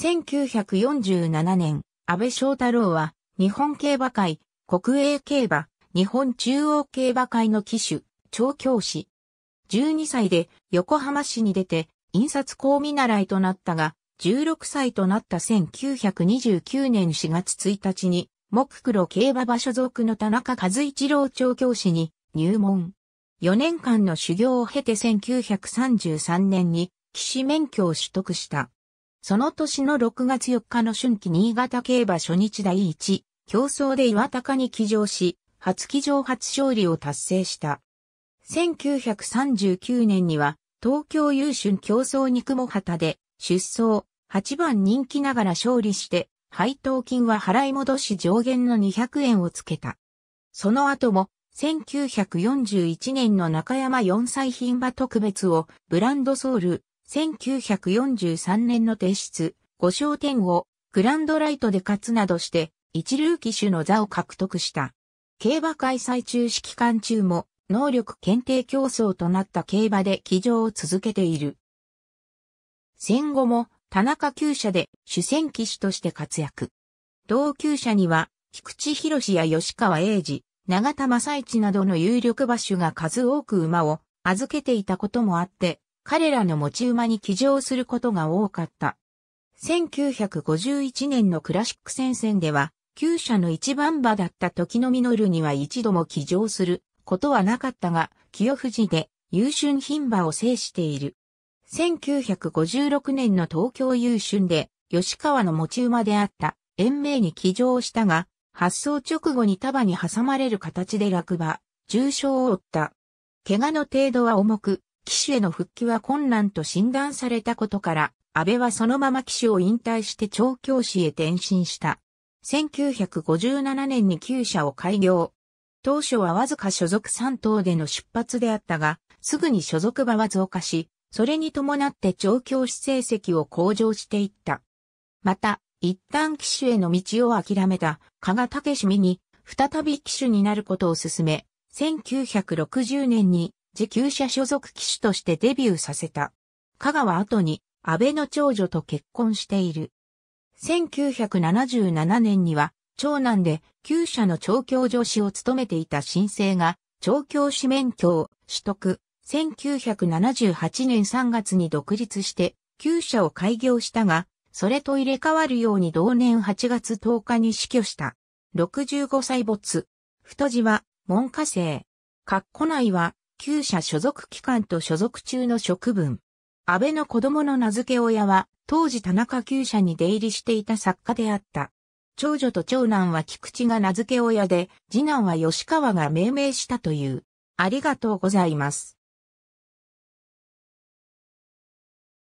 1947年、安倍翔太郎は、日本競馬会、国営競馬、日本中央競馬会の騎手、調教師。12歳で横浜市に出て、印刷工見習いとなったが、16歳となった1929年4月1日に、木黒競馬場所属の田中和一郎調教師に入門。4年間の修行を経て1933年に騎士免許を取得した。その年の6月4日の春季新潟競馬初日第1、競争で岩高に騎乗し、初騎乗初勝利を達成した。1939年には、東京優春競争肉も旗で、出走、8番人気ながら勝利して、配当金は払い戻し上限の200円をつけた。その後も、1941年の中山4歳品馬特別をブランドソウル、1943年の提出、五勝点をグランドライトで勝つなどして、一流騎手の座を獲得した。競馬開催中指揮官中も、能力検定競争となった競馬で騎乗を続けている。戦後も、田中厩舎で主戦騎手として活躍。同厩舎には、菊池博や吉川英治、長田正一などの有力馬種が数多く馬を預けていたこともあって、彼らの持ち馬に騎乗することが多かった。1951年のクラシック戦線では、旧車の一番馬だった時のミノルには一度も騎乗することはなかったが、清藤で優春牝馬を制している。1956年の東京優春で、吉川の持ち馬であった延命に騎乗したが、発送直後に束に挟まれる形で落馬、重傷を負った。怪我の程度は重く、騎手への復帰は困難と診断されたことから、安倍はそのまま騎手を引退して調教師へ転身した。1957年に旧社を開業。当初はわずか所属3頭での出発であったが、すぐに所属場は増加し、それに伴って調教師成績を向上していった。また、一旦騎手への道を諦めた加賀武史に、再び騎手になることを勧め、1960年に自給車所属騎手としてデビューさせた。香川後に安倍の長女と結婚している。1977年には、長男で、旧社の調教助手を務めていた新生が、調教師免許を取得。1978年3月に独立して、旧社を開業したが、それと入れ替わるように同年8月10日に死去した。65歳没。太字は、文科生。括弧内は、旧社所属機関と所属中の職分。安倍の子供の名付け親は、当時田中旧社に出入りしていた作家であった。長女と長男は菊池が名付け親で、次男は吉川が命名したという。ありがとうございます。